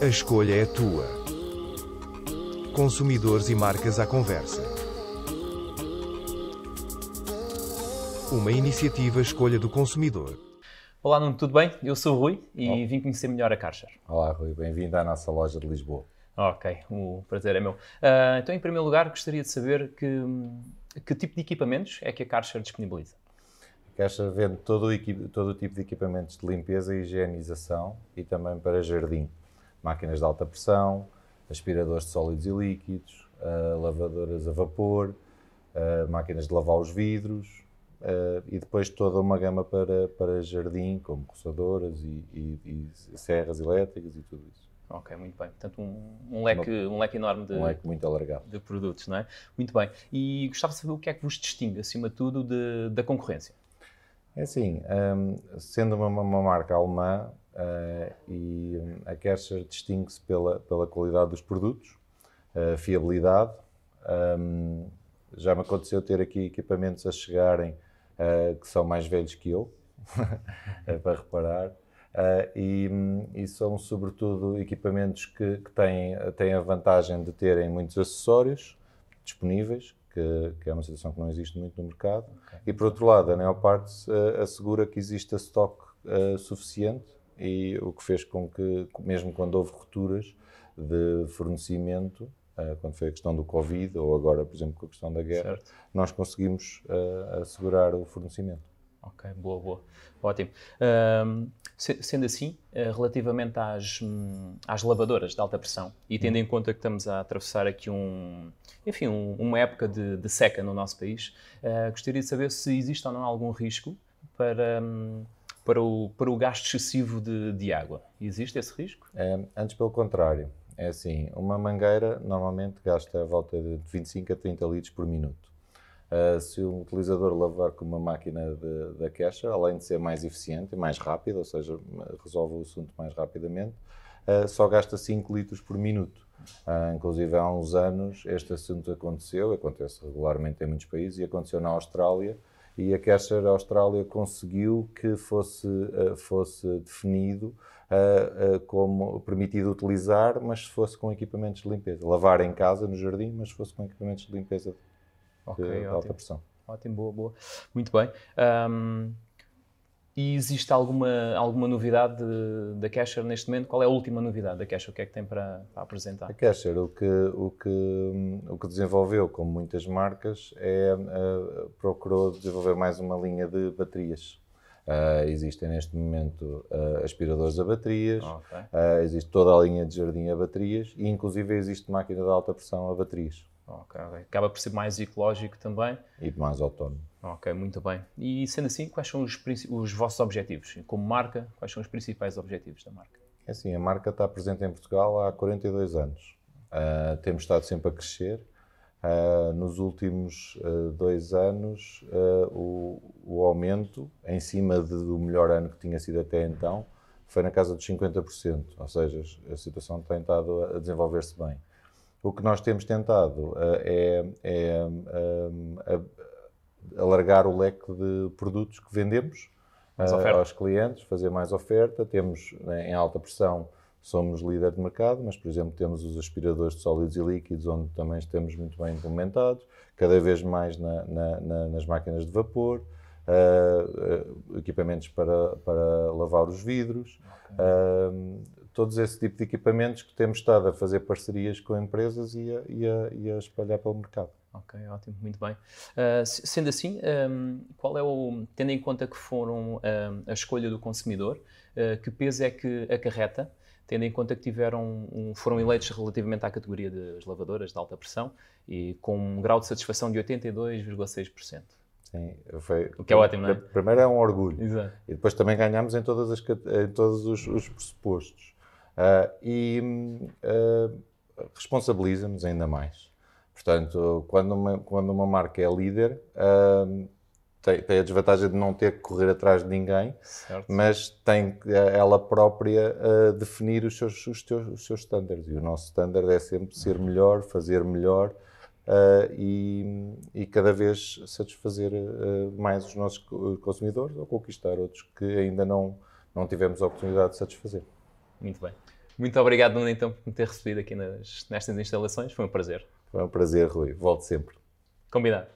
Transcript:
A escolha é tua. Consumidores e marcas à conversa. Uma iniciativa escolha do consumidor. Olá Nuno, tudo bem? Eu sou o Rui e vim conhecer melhor a Carcher. Olá Rui, bem-vindo à nossa loja de Lisboa. Ok, o prazer é meu. Uh, então, em primeiro lugar, gostaria de saber que, que tipo de equipamentos é que a Carcher disponibiliza? A Carcher vende todo o, todo o tipo de equipamentos de limpeza e higienização e também para jardim máquinas de alta pressão, aspiradores de sólidos e líquidos, uh, lavadoras a vapor, uh, máquinas de lavar os vidros uh, e depois toda uma gama para, para jardim, como roçadoras e, e, e serras elétricas e tudo isso. Ok, muito bem. Portanto, um, um leque, um leque enorme de, um leque muito de produtos, não é? Muito bem. E gostava de saber o que é que vos distingue, acima de tudo, de, da concorrência. É assim, um, ehm, sendo uma, uma marca alemã, Uh, e eh, a Kersher distingue-se pela, pela qualidade dos produtos, uh, fiabilidade. Um, ehm, já me aconteceu ter aqui equipamentos a chegarem uh, que são mais velhos que eu, para reparar, e, e, são sobretudo equipamentos que, que, têm, têm a vantagem de terem muitos acessórios disponíveis, que, que é uma situação que não existe muito no mercado, okay. e por outro lado, a Neoparts assegura que existe estoque suficiente e o que fez com que, mesmo quando houve rupturas de fornecimento, eh, quando foi a questão do Covid ou agora, por exemplo, com a questão da guerra, certo. nós conseguimos uh, assegurar o fornecimento. Ok, boa, boa. Ótimo. sendo assim, eh, relativamente às, hum, às lavadoras de alta pressão, e hum. tendo em conta que estamos a atravessar aqui um, enfim, um, uma época de, de, seca no nosso país, gostaria de saber se existe ou não algum risco para. Um, para o, para o gasto excessivo de, de água. Existe esse risco? É, antes, pelo contrário. É assim, uma mangueira normalmente gasta a volta de 25 a 30 litros por minuto. Uh, se o utilizador lavar com uma máquina da queixa, além de ser mais eficiente e mais rápida, ou seja, resolve o assunto mais rapidamente, uh, só gasta 5 litros por minuto. Uh, inclusive, há uns anos este assunto aconteceu, acontece regularmente em muitos países, e aconteceu na Austrália, e a Queixa Austrália conseguiu que fosse, eh, fosse definido eh, eh, como permitido utilizar, mas se fosse com equipamentos de limpeza. Lavar em casa, no jardim, mas se fosse com equipamentos de limpeza de, okay, de alta pressão. Ótimo, boa, boa. Muito bem. Um... E existe alguma, alguma novidade da Casher neste momento? Qual é a última novidade da Casher? O que é que tem para, para apresentar? A Casher, o que, o, que, o que desenvolveu, como muitas marcas, é uh, procurou desenvolver mais uma linha de baterias. Uh, existem neste momento uh, aspiradores a baterias, okay. Ah, existe toda a linha de jardim a baterias e, inclusive, existe máquina de alta pressão a baterias acaba por ser mais ecológico também. E mais autónomo. Ok, muito bem. E sendo assim, quais são os, os vossos objetivos? Como marca, quais são os principais objetivos da marca? É assim, a marca está presente em Portugal há 42 anos. Uh, temos estado sempre a crescer. Uh, nos últimos uh, dois anos, o, o, aumento, em cima de, do melhor ano que tinha sido até então, foi na casa dos 50%. Ou seja, a situação tem estado a desenvolver-se bem o que nós temos tentado eh, é, é eh, alargar o leque de produtos que vendemos eh, aos clientes, fazer mais oferta. Temos né, em alta pressão somos líder de mercado, mas, por exemplo, temos os aspiradores de sólidos e líquidos, onde também estamos muito bem implementados, cada vez mais na, na, na, nas máquinas de vapor, uh, uh, equipamentos para, para lavar os vidros, okay. uh, todos esse tipo de equipamentos que temos estado a fazer parcerias com empresas e a, e a, e a espalhar pelo mercado. Ok, ótimo, muito bem. Uh, sendo assim, um, qual é o, tendo em conta que foram a escolha do consumidor, uh, que peso é que acarreta, tendo em conta que tiveram um, foram eleitos relativamente à categoria das lavadoras de alta pressão e com um grau de satisfação de 82,6%. Sim, foi, o que é ótimo, não é? Primeiro é um orgulho. Exato. E depois também ganhamos em, todas as, em todos os, os pressupostos. Uh, e uh, responsabiliza-nos ainda mais. Portanto, quando uma, quando uma marca é líder, uh, tem, tem, a desvantagem de não ter que correr atrás de ninguém, certo. mas tem eh, ela própria uh, definir os seus, os, teus, os seus standards. E o nosso standard é sempre ser melhor, fazer melhor uh, e, e cada vez satisfazer uh, mais os nossos consumidores ou conquistar outros que ainda não, não tivemos a oportunidade de satisfazer. Muito bem. Muito obrigado, Nuno, então, por me ter recebido aqui nas, nestas instalações. Foi um prazer. Foi um prazer, Rui. Volto sempre. Combinado.